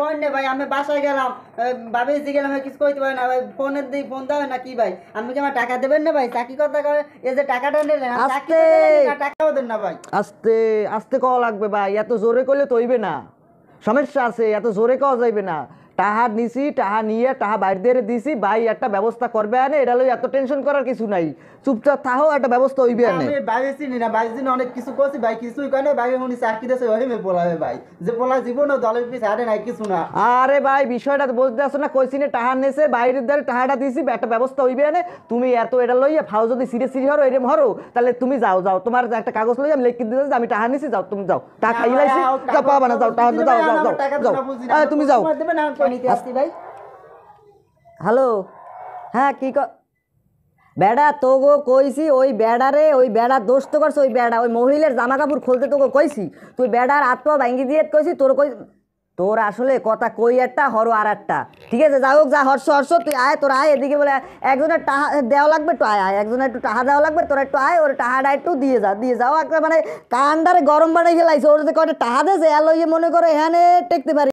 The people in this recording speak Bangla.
করেন না ভাই আমি বাসায় গেলাম ভাবি এসে গেলাম কিছু কইতে পারে না ভাই ফোনের দিই ফোন দাও না কি ভাই আমি কি আমার টাকা দেবেন না ভাই চাকরি কথা এই যে টাকাটা না টাকাও দেন না ভাই আস্তে আস্তে কওয়া লাগবে ভাই এত জোরে করলে তৈবে না সমস্যা আছে এত জোরে কওয়া যাইবে না টাহা নিছি টাহা নিয়ে টাহা বাইরে দিছি ভাই একটা ব্যবস্থা করবে আনে এটা লই এত টেনশন করার কিছু নাই চুপচাপ থাহো একটা ব্যবস্থা হইবে আনে আমি বাইরে চিনি না বাইরে দিন অনেক কিছু করছি ভাই কিছুই করে না বাইরে উনি চাকরি দেশে ওই মে বলাবে ভাই যে বলা জীবন দলের পিছে আরে নাই কিছু না আরে ভাই বিষয়টা বুঝতে আসো না কইছি না টাহা নেছে বাইরের দ্বারা টাহাটা দিছি একটা ব্যবস্থা হইবে আনে তুমি এত এটা লইয়া ফাও যদি সিরিয়াস সিরি হরো এরে মরো তাহলে তুমি যাও যাও তোমার একটা কাগজ লই আমি লিখে দিতেছি আমি তাহার নিছি যাও তুমি যাও টাকা খাইলাইছি যা পাবা না যাও তাহার যাও যাও যাও তুমি যাও নিতে আসছি ভাই হ্যালো হ্যাঁ কি বেড়া তোগো কইছি ওই বেড়া রে ওই বেড়া দোষ তো করছে ওই বেড়া ওই মহিলার জামা কাপড় খুলতে তোকে কইছি তুই বেড়ার আত্মা ভাঙ্গি দিয়ে কইছি তোর কই তোর আসলে কথা কই একটা হরো আর একটা ঠিক আছে যাই হোক যা হর্ষ হর্ষ তুই আয় তোর আয় এদিকে বলে একজনের টাহা দেওয়া লাগবে একটু আয় আয় একজনের একটু টাহা দেওয়া লাগবে তোর একটু আয় ওর টাহাটা একটু দিয়ে যা দিয়ে যাও একটা মানে কান্ডারে গরম বানাই খেলাইছে ওর যে কটা টাহা দেছে এলো ইয়ে মনে করে এখানে হ্যাঁ টেকতে পারি